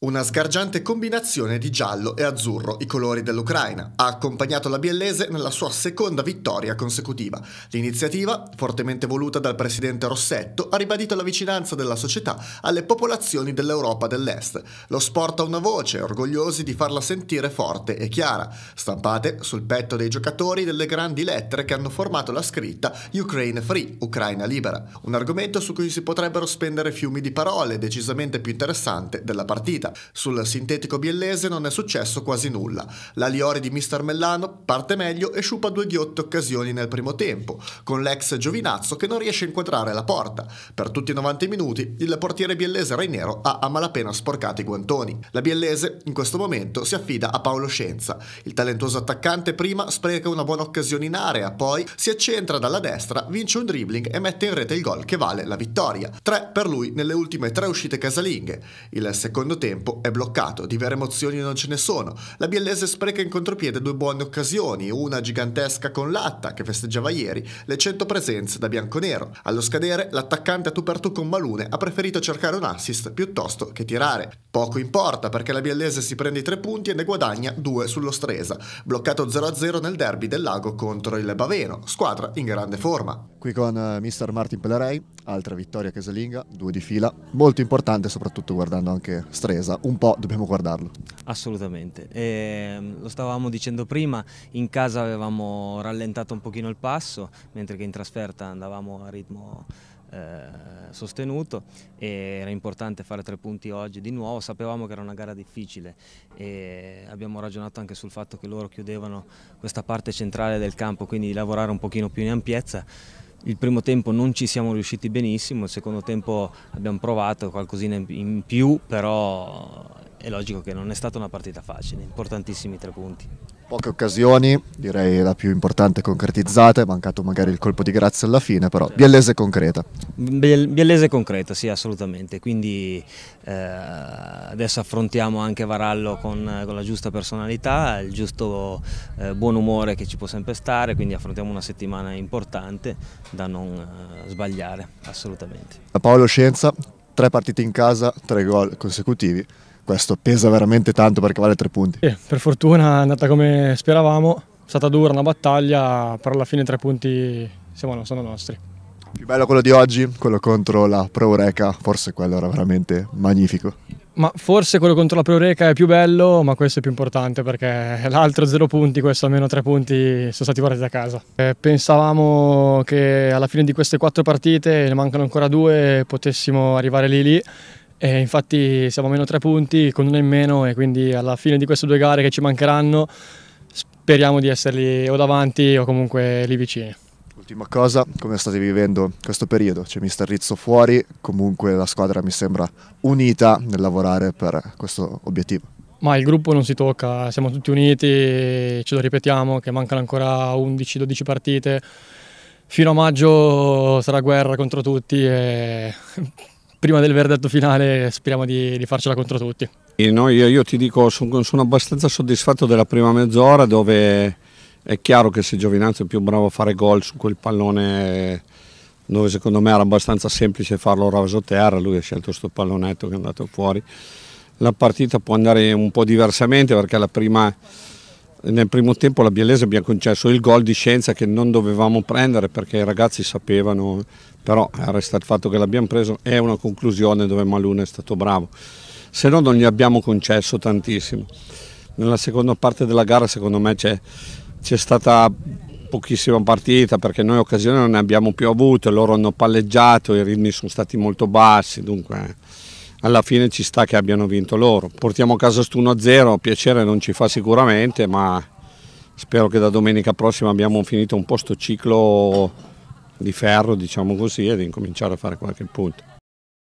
Una sgargiante combinazione di giallo e azzurro, i colori dell'Ucraina, ha accompagnato la biellese nella sua seconda vittoria consecutiva. L'iniziativa, fortemente voluta dal presidente Rossetto, ha ribadito la vicinanza della società alle popolazioni dell'Europa dell'Est. Lo sport ha una voce, orgogliosi di farla sentire forte e chiara, stampate sul petto dei giocatori delle grandi lettere che hanno formato la scritta Ukraine Free, Ucraina Libera, un argomento su cui si potrebbero spendere fiumi di parole, decisamente più interessante della partita partita. Sul sintetico biellese non è successo quasi nulla. La Liori di Mister Mellano parte meglio e sciupa due ghiotte occasioni nel primo tempo, con l'ex Giovinazzo che non riesce a inquadrare la porta. Per tutti i 90 minuti il portiere biellese Rainero ha a malapena sporcato i guantoni. La biellese in questo momento si affida a Paolo Scienza. Il talentuoso attaccante prima spreca una buona occasione in area, poi si accentra dalla destra, vince un dribbling e mette in rete il gol che vale la vittoria. 3 per lui nelle ultime tre uscite casalinghe. Il secondo tempo tempo è bloccato, di vere emozioni non ce ne sono. La Biellese spreca in contropiede due buone occasioni, una gigantesca con Latta, che festeggiava ieri, le 100 presenze da bianconero. Allo scadere, l'attaccante a tu per tu con Malune ha preferito cercare un assist piuttosto che tirare. Poco importa perché la Biellese si prende i tre punti e ne guadagna due sullo Stresa, bloccato 0-0 nel derby del Lago contro il Baveno, squadra in grande forma. Qui con uh, eh, Mr. Martin Pellerei altra vittoria casalinga, due di fila, molto importante soprattutto guardando anche Stresa, un po' dobbiamo guardarlo. Assolutamente, e, ehm, lo stavamo dicendo prima, in casa avevamo rallentato un pochino il passo, mentre che in trasferta andavamo a ritmo eh, sostenuto e era importante fare tre punti oggi di nuovo, sapevamo che era una gara difficile e abbiamo ragionato anche sul fatto che loro chiudevano questa parte centrale del campo, quindi lavorare un pochino più in ampiezza il primo tempo non ci siamo riusciti benissimo, il secondo tempo abbiamo provato qualcosina in più, però è logico che non è stata una partita facile, importantissimi tre punti. Poche occasioni, direi la più importante concretizzata, è mancato magari il colpo di grazia alla fine, però certo. Biellese concreta. Biellese concreta, sì, assolutamente. Quindi eh, adesso affrontiamo anche Varallo con, con, la giusta personalità, il giusto eh, buon umore che ci può sempre stare, quindi affrontiamo una settimana importante da non eh, sbagliare, assolutamente. Paolo Scienza, tre partite in casa, tre gol consecutivi questo pesa veramente tanto perché vale tre punti. Sì, per fortuna è andata come speravamo, è stata dura una battaglia, però alla fine tre punti siamo, sono nostri. Più bello quello di oggi, quello contro la Preureca, forse quello era veramente magnifico. Ma forse quello contro la Preureca è più bello, ma questo è più importante perché l'altro zero punti, questo almeno tre punti sono stati portati da casa. Eh, pensavamo che alla fine di queste quattro partite, ne mancano ancora due, potessimo arrivare lì lì. E infatti siamo a meno tre punti con uno in meno e quindi alla fine di queste due gare che ci mancheranno speriamo di esserli o davanti o comunque lì vicini. Ultima cosa, come state vivendo questo periodo? C'è mister Rizzo fuori, comunque la squadra mi sembra unita nel lavorare per questo obiettivo. Ma il gruppo non si tocca, siamo tutti uniti, ce lo ripetiamo che mancano ancora 11-12 partite. Fino a maggio sarà guerra contro tutti e prima del verdetto finale speriamo di, di farcela contro tutti. No, io, io, ti dico, sono, sono abbastanza soddisfatto della prima mezz'ora dove è chiaro che se Giovinazzo è più bravo a fare gol su quel pallone dove secondo me era abbastanza semplice farlo raso terra, lui ha scelto questo pallonetto che è andato fuori. La partita può andare un po' diversamente perché la prima nel primo tempo la Bielese abbiamo concesso il gol di scienza che non dovevamo prendere perché i ragazzi sapevano, però resta il fatto che l'abbiamo preso, è una conclusione dove Maluna è stato bravo, se no non gli abbiamo concesso tantissimo. Nella seconda parte della gara secondo me c'è, stata pochissima partita perché noi occasioni non ne abbiamo più avute, loro hanno palleggiato, i ritmi sono stati molto bassi, dunque eh alla fine ci sta che abbiano vinto loro. Portiamo a casa sto 1-0, piacere non ci fa sicuramente, ma spero che da domenica prossima abbiamo finito un posto ciclo di ferro, diciamo così, ed incominciare a fare qualche punto.